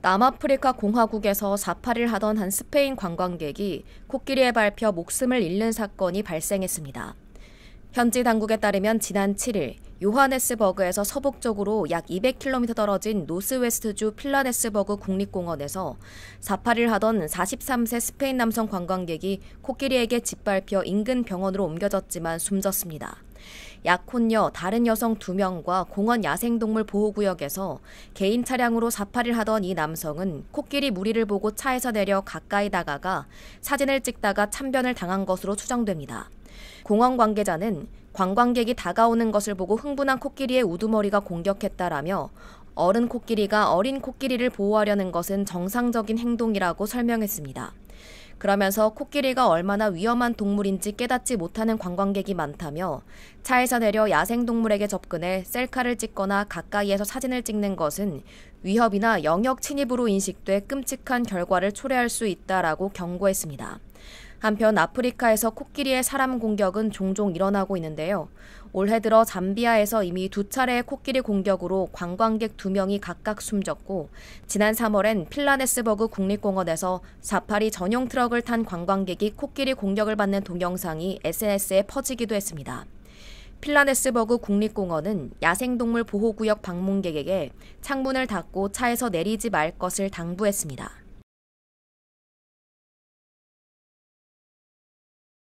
남아프리카 공화국에서 사파를 하던 한 스페인 관광객이 코끼리에 밟혀 목숨을 잃는 사건이 발생했습니다. 현지 당국에 따르면 지난 7일 요하네스버그에서 서북쪽으로 약 200km 떨어진 노스웨스트주 필라네스버그 국립공원에서 사파를 하던 43세 스페인 남성 관광객이 코끼리에게 짓밟혀 인근 병원으로 옮겨졌지만 숨졌습니다. 약혼녀 다른 여성 두명과 공원 야생동물 보호구역에서 개인 차량으로 사파리를 하던 이 남성은 코끼리 무리를 보고 차에서 내려 가까이 다가가 사진을 찍다가 참변을 당한 것으로 추정됩니다. 공원 관계자는 관광객이 다가오는 것을 보고 흥분한 코끼리의 우두머리가 공격했다라며 어른 코끼리가 어린 코끼리를 보호하려는 것은 정상적인 행동이라고 설명했습니다. 그러면서 코끼리가 얼마나 위험한 동물인지 깨닫지 못하는 관광객이 많다며 차에서 내려 야생동물에게 접근해 셀카를 찍거나 가까이에서 사진을 찍는 것은 위협이나 영역 침입으로 인식돼 끔찍한 결과를 초래할 수 있다라고 경고했습니다. 한편 아프리카에서 코끼리의 사람 공격은 종종 일어나고 있는데요. 올해 들어 잠비아에서 이미 두 차례의 코끼리 공격으로 관광객 두 명이 각각 숨졌고 지난 3월엔 필라네스버그 국립공원에서 사파리 전용 트럭을 탄 관광객이 코끼리 공격을 받는 동영상이 SNS에 퍼지기도 했습니다. 필라네스버그 국립공원은 야생동물 보호구역 방문객에게 창문을 닫고 차에서 내리지 말 것을 당부했습니다.